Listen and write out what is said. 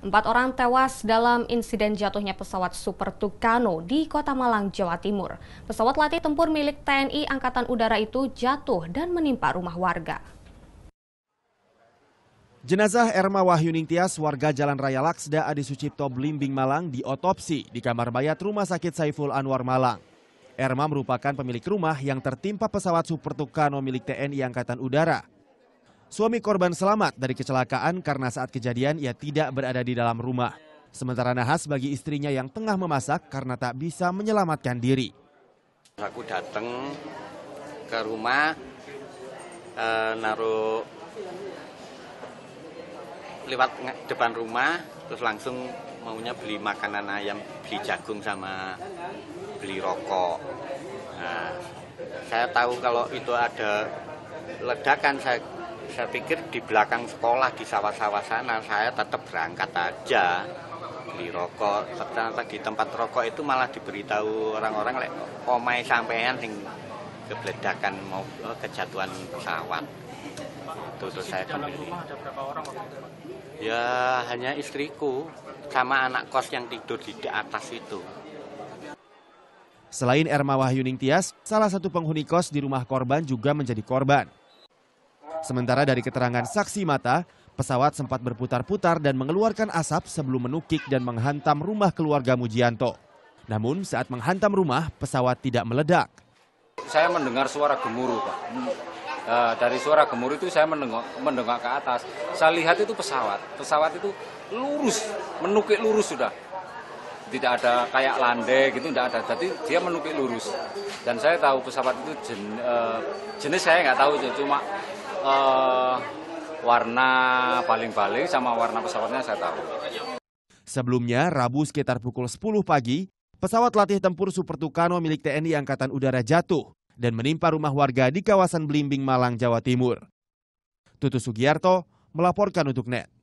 Empat orang tewas dalam insiden jatuhnya pesawat Super Tucano di Kota Malang, Jawa Timur. Pesawat latih tempur milik TNI Angkatan Udara itu jatuh dan menimpa rumah warga. Jenazah Erma Wahyuningstias warga Jalan Raya Laksda Adi Sucipto Blimbing Malang diotopsi di kamar mayat Rumah Sakit Saiful Anwar Malang. Erma merupakan pemilik rumah yang tertimpa pesawat Super Tucano milik TNI Angkatan Udara Suami korban selamat dari kecelakaan karena saat kejadian ia tidak berada di dalam rumah. Sementara nahas bagi istrinya yang tengah memasak karena tak bisa menyelamatkan diri. Aku datang ke rumah, e, naruh lewat depan rumah, terus langsung maunya beli makanan ayam, beli jagung sama beli rokok. Nah, saya tahu kalau itu ada ledakan, saya saya pikir di belakang sekolah di sawah-sawah sana saya tetap berangkat aja beli rokok ternyata di tempat rokok itu malah diberitahu orang-orang lek omai sampean sing kebledakan mau eh, kejatuhan pesawat itu terus saya orang ya hanya istriku sama anak kos yang tidur di atas itu Selain Erma Wahyuning Tias, salah satu penghuni kos di rumah korban juga menjadi korban. Sementara dari keterangan saksi mata, pesawat sempat berputar-putar dan mengeluarkan asap sebelum menukik dan menghantam rumah keluarga Mujianto. Namun saat menghantam rumah, pesawat tidak meledak. Saya mendengar suara gemuruh, Pak. E, dari suara gemuruh itu saya mendengar, mendengar ke atas. Saya lihat itu pesawat. Pesawat itu lurus, menukik lurus sudah. Tidak ada kayak landai gitu, tidak ada. Jadi dia menukik lurus. Dan saya tahu pesawat itu jen, e, jenis saya nggak tahu, cuma uh, warna paling paling sama warna pesawatnya saya tahu. Sebelumnya, Rabu sekitar pukul 10 pagi, pesawat latih tempur Super Tucano milik TNI Angkatan Udara jatuh dan menimpa rumah warga di kawasan Belimbing, Malang, Jawa Timur. Tutus Sugiarto melaporkan untuk NET.